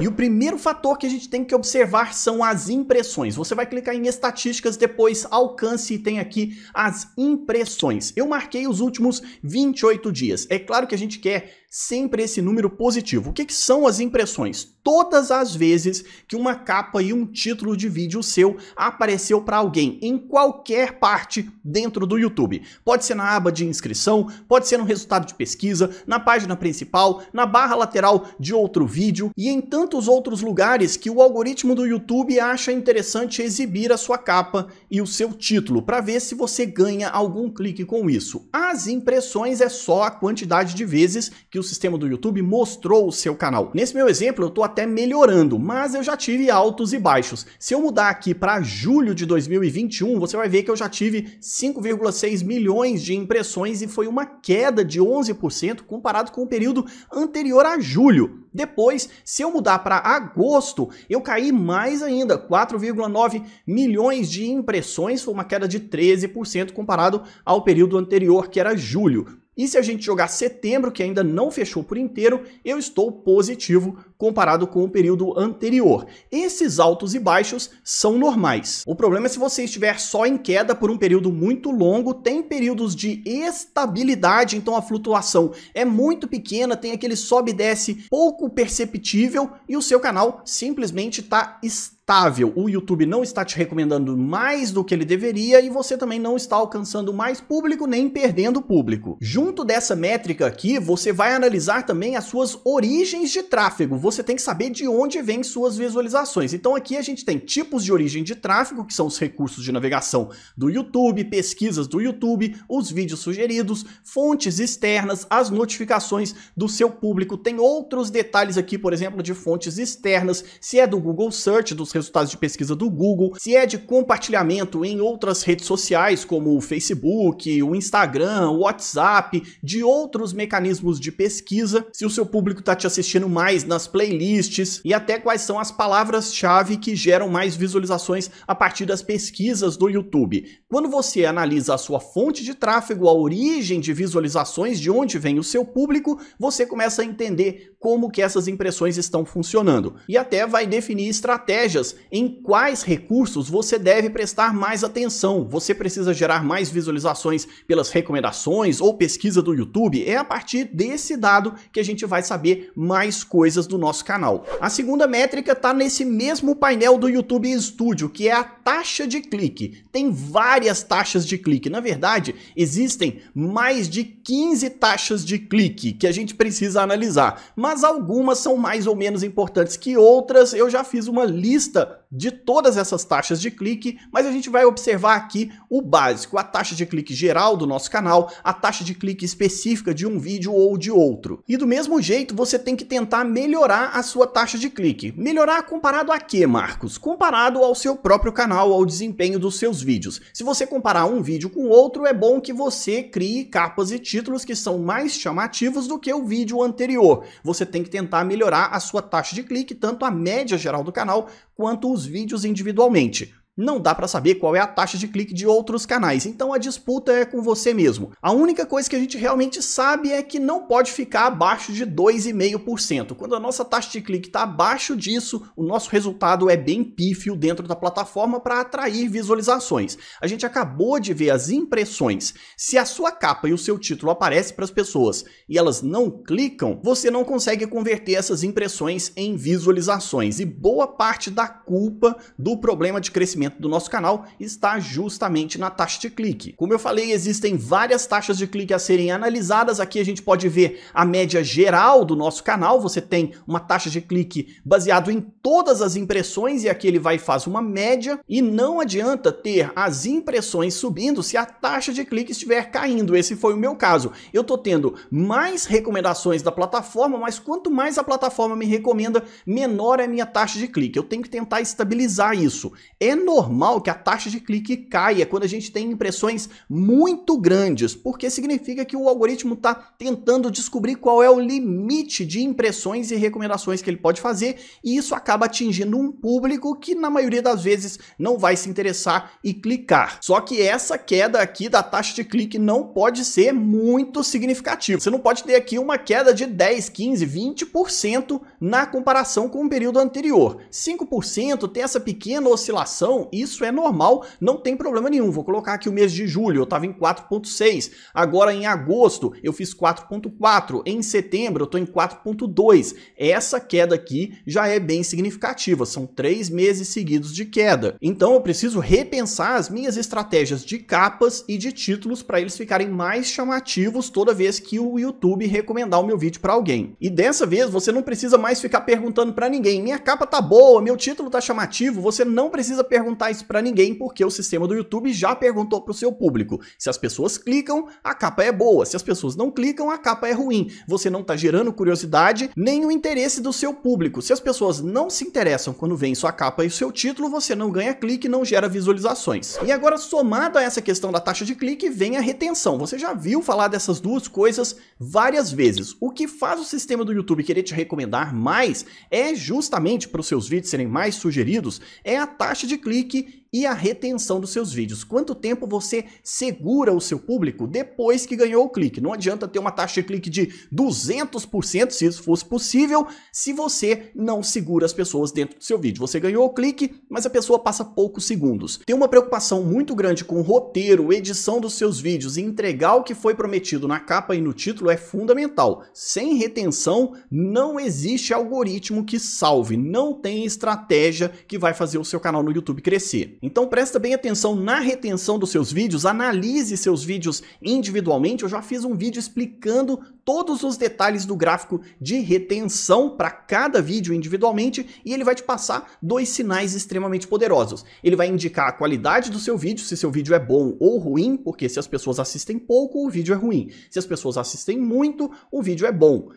E o primeiro fator que a gente tem que observar são as impressões. Você vai clicar em estatísticas, depois alcance e tem aqui as impressões. Eu marquei os últimos 28 dias. É claro que a gente quer sempre esse número positivo. O que, que, são as impressões? Todas as vezes que uma capa e um título de vídeo seu apareceu para alguém em qualquer parte dentro do YouTube. Pode ser na aba de inscrição, pode ser no resultado de pesquisa, na página principal, na barra lateral de outro vídeo e em tantos outros lugares que o algoritmo do YouTube acha interessante exibir a sua capa e o seu título para ver se você ganha algum clique com isso. As impressões é só a quantidade de vezes que que o sistema do YouTube mostrou o seu canal. Nesse meu exemplo, eu estou até melhorando, mas eu já tive altos e baixos. Se eu mudar aqui para julho de 2021, você vai ver que eu já tive 5,6 milhões de impressões e foi uma queda de 11% comparado com o período anterior a julho. Depois, se eu mudar para agosto, eu caí mais ainda, 4,9 milhões de impressões, foi uma queda de 13% comparado ao período anterior, que era julho. E se a gente jogar setembro, que ainda não fechou por inteiro, eu estou positivo comparado com o período anterior. Esses altos e baixos são normais. O problema é se você estiver só em queda por um período muito longo, tem períodos de estabilidade, então a flutuação é muito pequena, tem aquele sobe e desce pouco perceptível e o seu canal simplesmente está estável estável. O YouTube não está te recomendando mais do que ele deveria e você também não está alcançando mais público nem perdendo público. Junto dessa métrica aqui, você vai analisar também as suas origens de tráfego. Você tem que saber de onde vêm suas visualizações. Então aqui a gente tem tipos de origem de tráfego, que são os recursos de navegação do YouTube, pesquisas do YouTube, os vídeos sugeridos, fontes externas, as notificações do seu público. Tem outros detalhes aqui, por exemplo, de fontes externas, se é do Google Search, dos resultados de pesquisa do Google, se é de compartilhamento em outras redes sociais como o Facebook, o Instagram, o WhatsApp, de outros mecanismos de pesquisa, se o seu público está te assistindo mais nas playlists e até quais são as palavras-chave que geram mais visualizações a partir das pesquisas do YouTube. Quando você analisa a sua fonte de tráfego, a origem de visualizações, de onde vem o seu público, você começa a entender como que essas impressões estão funcionando e até vai definir estratégias em quais recursos você deve prestar mais atenção. Você precisa gerar mais visualizações pelas recomendações ou pesquisa do YouTube? É a partir desse dado que a gente vai saber mais coisas do nosso canal. A segunda métrica está nesse mesmo painel do YouTube Studio, que é a taxa de clique. Tem várias taxas de clique. Na verdade, existem mais de 15 taxas de clique que a gente precisa analisar. Mas mas algumas são mais ou menos importantes que outras. Eu já fiz uma lista de todas essas taxas de clique, mas a gente vai observar aqui o básico, a taxa de clique geral do nosso canal, a taxa de clique específica de um vídeo ou de outro. E do mesmo jeito, você tem que tentar melhorar a sua taxa de clique. Melhorar comparado a quê, Marcos? Comparado ao seu próprio canal, ao desempenho dos seus vídeos. Se você comparar um vídeo com outro, é bom que você crie capas e títulos que são mais chamativos do que o vídeo anterior. Você tem que tentar melhorar a sua taxa de clique, tanto a média geral do canal quanto os os vídeos individualmente não dá para saber qual é a taxa de clique de outros canais, então a disputa é com você mesmo. A única coisa que a gente realmente sabe é que não pode ficar abaixo de 2,5%. Quando a nossa taxa de clique está abaixo disso, o nosso resultado é bem pífio dentro da plataforma para atrair visualizações. A gente acabou de ver as impressões. Se a sua capa e o seu título aparecem para as pessoas e elas não clicam, você não consegue converter essas impressões em visualizações. E boa parte da culpa do problema de crescimento engajamento do nosso canal está justamente na taxa de clique. Como eu falei, existem várias taxas de clique a serem analisadas. Aqui a gente pode ver a média geral do nosso canal. Você tem uma taxa de clique baseado em todas as impressões e aqui ele vai e faz uma média. E não adianta ter as impressões subindo se a taxa de clique estiver caindo. Esse foi o meu caso. Eu estou tendo mais recomendações da plataforma, mas quanto mais a plataforma me recomenda, menor é a minha taxa de clique. Eu tenho que tentar estabilizar isso. É normal normal que a taxa de clique caia quando a gente tem impressões muito grandes, porque significa que o algoritmo está tentando descobrir qual é o limite de impressões e recomendações que ele pode fazer, e isso acaba atingindo um público que, na maioria das vezes, não vai se interessar e clicar. Só que essa queda aqui da taxa de clique não pode ser muito significativa. Você não pode ter aqui uma queda de 10, 15, 20% na comparação com o período anterior. 5% tem essa pequena oscilação então, isso é normal, não tem problema nenhum. Vou colocar aqui o mês de julho, eu estava em 4.6. Agora em agosto eu fiz 4.4. Em setembro eu estou em 4.2. Essa queda aqui já é bem significativa. São três meses seguidos de queda. Então eu preciso repensar as minhas estratégias de capas e de títulos para eles ficarem mais chamativos toda vez que o YouTube recomendar o meu vídeo para alguém. E dessa vez você não precisa mais ficar perguntando para ninguém. Minha capa tá boa, meu título tá chamativo. Você não precisa perguntar perguntar isso para ninguém, porque o sistema do YouTube já perguntou para o seu público. Se as pessoas clicam, a capa é boa. Se as pessoas não clicam, a capa é ruim. Você não está gerando curiosidade nem o interesse do seu público. Se as pessoas não se interessam quando vem sua capa e seu título, você não ganha clique, não gera visualizações. E agora, somado a essa questão da taxa de clique, vem a retenção. Você já viu falar dessas duas coisas várias vezes. O que faz o sistema do YouTube querer te recomendar mais é justamente para os seus vídeos serem mais sugeridos, é a taxa de clique clique e a retenção dos seus vídeos. Quanto tempo você segura o seu público depois que ganhou o clique? Não adianta ter uma taxa de clique de 200%, se isso fosse possível, se você não segura as pessoas dentro do seu vídeo. Você ganhou o clique, mas a pessoa passa poucos segundos. Tem uma preocupação muito grande com roteiro, edição dos seus vídeos e entregar o que foi prometido na capa e no título é fundamental. Sem retenção, não existe algoritmo que salve, não tem estratégia que vai fazer o seu canal no YouTube crescer. Então presta bem atenção na retenção dos seus vídeos, analise seus vídeos individualmente. Eu já fiz um vídeo explicando todos os detalhes do gráfico de retenção para cada vídeo individualmente e ele vai te passar dois sinais extremamente poderosos. Ele vai indicar a qualidade do seu vídeo, se seu vídeo é bom ou ruim, porque se as pessoas assistem pouco, o vídeo é ruim. Se as pessoas assistem muito, o vídeo é bom.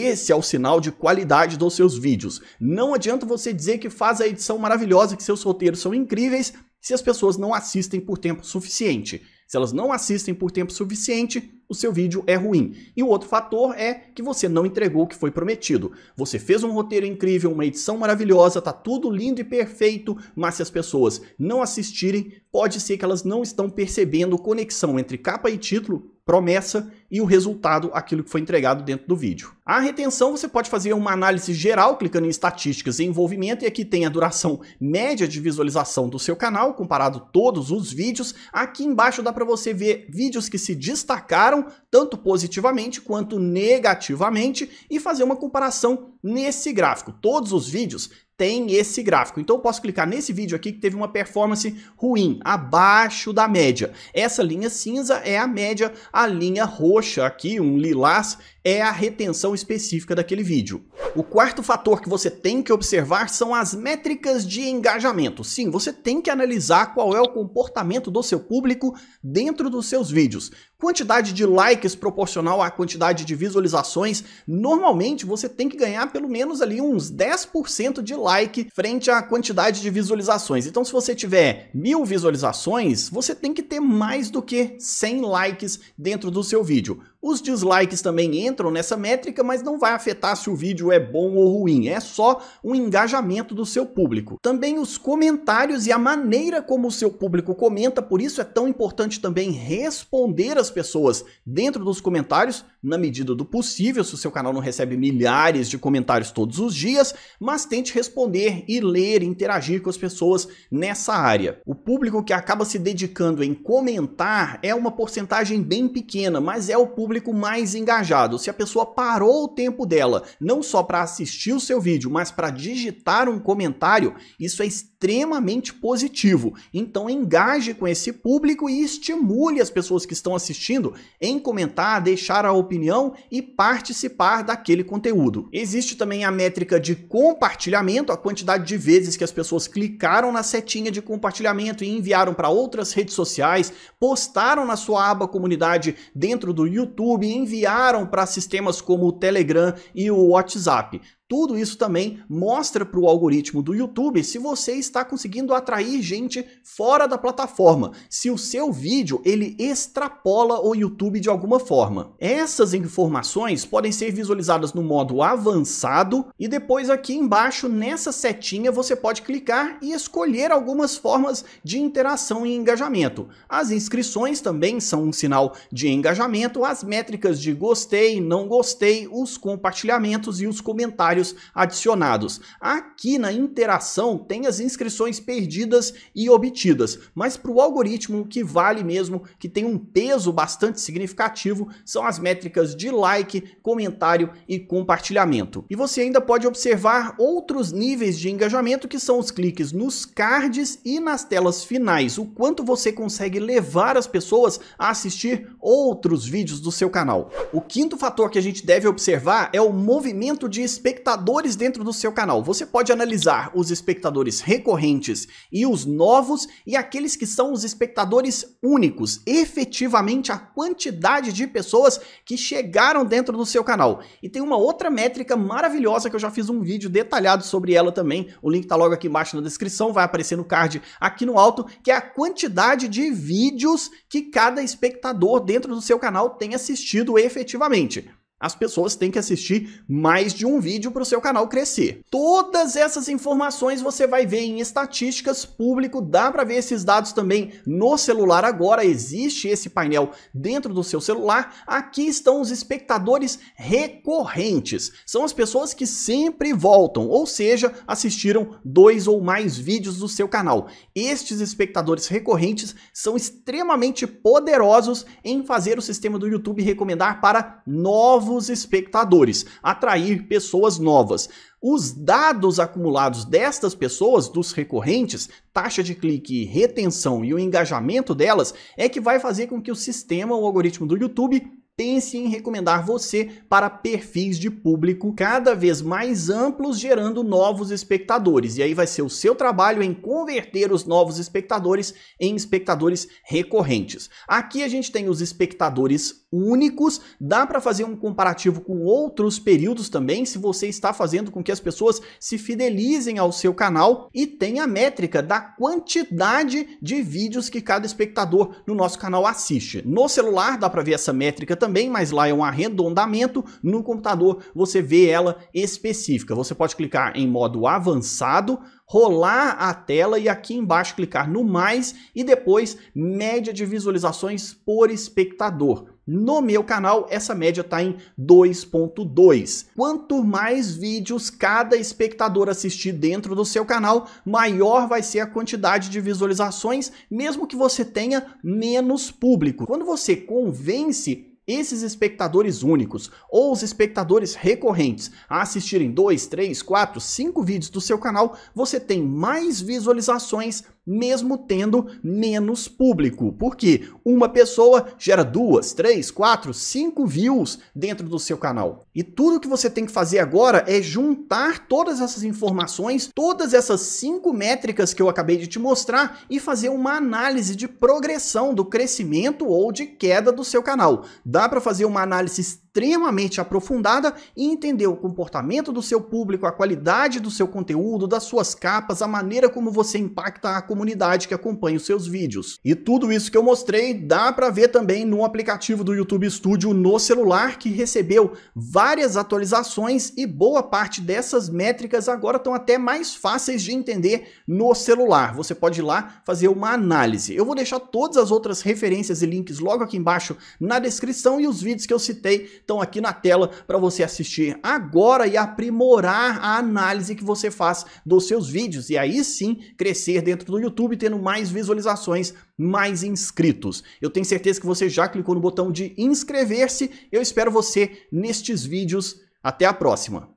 Esse é o sinal de qualidade dos seus vídeos. Não adianta você dizer que faz a edição maravilhosa, que seus roteiros são incríveis, se as pessoas não assistem por tempo suficiente. Se elas não assistem por tempo suficiente, o seu vídeo é ruim. E o outro fator é que você não entregou o que foi prometido. Você fez um roteiro incrível, uma edição maravilhosa, tá tudo lindo e perfeito, mas se as pessoas não assistirem, pode ser que elas não estão percebendo conexão entre capa e título, promessa e o resultado, aquilo que foi entregado dentro do vídeo. A retenção você pode fazer uma análise geral clicando em estatísticas e envolvimento e aqui tem a duração média de visualização do seu canal comparado todos os vídeos. Aqui embaixo dá para você ver vídeos que se destacaram tanto positivamente quanto negativamente, e fazer uma comparação nesse gráfico. Todos os vídeos têm esse gráfico. Então eu posso clicar nesse vídeo aqui que teve uma performance ruim, abaixo da média. Essa linha cinza é a média, a linha roxa aqui, um lilás, é a retenção específica daquele vídeo. O quarto fator que você tem que observar são as métricas de engajamento. Sim, você tem que analisar qual é o comportamento do seu público dentro dos seus vídeos. Quantidade de likes proporcional à quantidade de visualizações, normalmente você tem que ganhar pelo menos ali uns 10% de like frente à quantidade de visualizações. Então, se você tiver mil visualizações, você tem que ter mais do que 100 likes dentro do seu vídeo. Os dislikes também entram nessa métrica, mas não vai afetar se o vídeo é bom ou ruim, é só um engajamento do seu público. Também os comentários e a maneira como o seu público comenta, por isso é tão importante também responder as pessoas dentro dos comentários, na medida do possível, se o seu canal não recebe milhares de comentários todos os dias, mas tente responder e ler, interagir com as pessoas nessa área. O público que acaba se dedicando em comentar é uma porcentagem bem pequena, mas é o público público mais engajado, se a pessoa parou o tempo dela não só para assistir o seu vídeo, mas para digitar um comentário, isso é extremamente extremamente positivo. Então engaje com esse público e estimule as pessoas que estão assistindo em comentar, deixar a opinião e participar daquele conteúdo. Existe também a métrica de compartilhamento, a quantidade de vezes que as pessoas clicaram na setinha de compartilhamento e enviaram para outras redes sociais, postaram na sua aba comunidade dentro do YouTube, enviaram para sistemas como o Telegram e o WhatsApp. Tudo isso também mostra para o algoritmo do YouTube se você está conseguindo atrair gente fora da plataforma, se o seu vídeo ele extrapola o YouTube de alguma forma. Essas informações podem ser visualizadas no modo avançado e depois aqui embaixo nessa setinha você pode clicar e escolher algumas formas de interação e engajamento. As inscrições também são um sinal de engajamento, as métricas de gostei, não gostei, os compartilhamentos e os comentários horários adicionados. Aqui na interação tem as inscrições perdidas e obtidas, mas para o algoritmo o que vale mesmo, que tem um peso bastante significativo, são as métricas de like, comentário e compartilhamento. E você ainda pode observar outros níveis de engajamento que são os cliques nos cards e nas telas finais, o quanto você consegue levar as pessoas a assistir outros vídeos do seu canal. O quinto fator que a gente deve observar é o movimento de expectativa espectadores dentro do seu canal. Você pode analisar os espectadores recorrentes e os novos e aqueles que são os espectadores únicos, efetivamente a quantidade de pessoas que chegaram dentro do seu canal. E tem uma outra métrica maravilhosa que eu já fiz um vídeo detalhado sobre ela também. O link tá logo aqui embaixo na descrição, vai aparecer no card aqui no alto, que é a quantidade de vídeos que cada espectador dentro do seu canal tem assistido efetivamente. As pessoas têm que assistir mais de um vídeo para o seu canal crescer. Todas essas informações você vai ver em estatísticas público, dá para ver esses dados também no celular agora, existe esse painel dentro do seu celular. Aqui estão os espectadores recorrentes, são as pessoas que sempre voltam, ou seja, assistiram dois ou mais vídeos do seu canal. Estes espectadores recorrentes são extremamente poderosos em fazer o sistema do YouTube recomendar para novos novos espectadores, atrair pessoas novas. Os dados acumulados destas pessoas, dos recorrentes, taxa de clique, retenção e o engajamento delas, é que vai fazer com que o sistema, o algoritmo do YouTube, pense em recomendar você para perfis de público cada vez mais amplos, gerando novos espectadores. E aí vai ser o seu trabalho em converter os novos espectadores em espectadores recorrentes. Aqui a gente tem os espectadores únicos, dá para fazer um comparativo com outros períodos também, se você está fazendo com que as pessoas se fidelizem ao seu canal e tem a métrica da quantidade de vídeos que cada espectador no nosso canal assiste. No celular dá para ver essa métrica também também, mas lá é um arredondamento. No computador você vê ela específica. Você pode clicar em modo avançado, rolar a tela e aqui embaixo clicar no mais e depois média de visualizações por espectador. No meu canal, essa média está em 2.2. Quanto mais vídeos cada espectador assistir dentro do seu canal, maior vai ser a quantidade de visualizações, mesmo que você tenha menos público. Quando você convence esses espectadores únicos ou os espectadores recorrentes a assistirem 2, 3, 4, 5 vídeos do seu canal, você tem mais visualizações mesmo tendo menos público. Porque uma pessoa gera duas, três, quatro, cinco views dentro do seu canal. E tudo que você tem que fazer agora é juntar todas essas informações, todas essas cinco métricas que eu acabei de te mostrar e fazer uma análise de progressão do crescimento ou de queda do seu canal. Dá para fazer uma análise extremamente aprofundada e entender o comportamento do seu público, a qualidade do seu conteúdo, das suas capas, a maneira como você impacta a comunidade que acompanha os seus vídeos. E tudo isso que eu mostrei dá para ver também no aplicativo do YouTube Studio no celular, que recebeu várias atualizações e boa parte dessas métricas agora estão até mais fáceis de entender no celular. Você pode ir lá fazer uma análise. Eu vou deixar todas as outras referências e links logo aqui embaixo na descrição e os vídeos que eu citei estão aqui na tela para você assistir agora e aprimorar a análise que você faz dos seus vídeos e aí sim crescer dentro do YouTube tendo mais visualizações, mais inscritos. Eu tenho certeza que você já clicou no botão de inscrever-se. Eu espero você nestes vídeos. Até a próxima.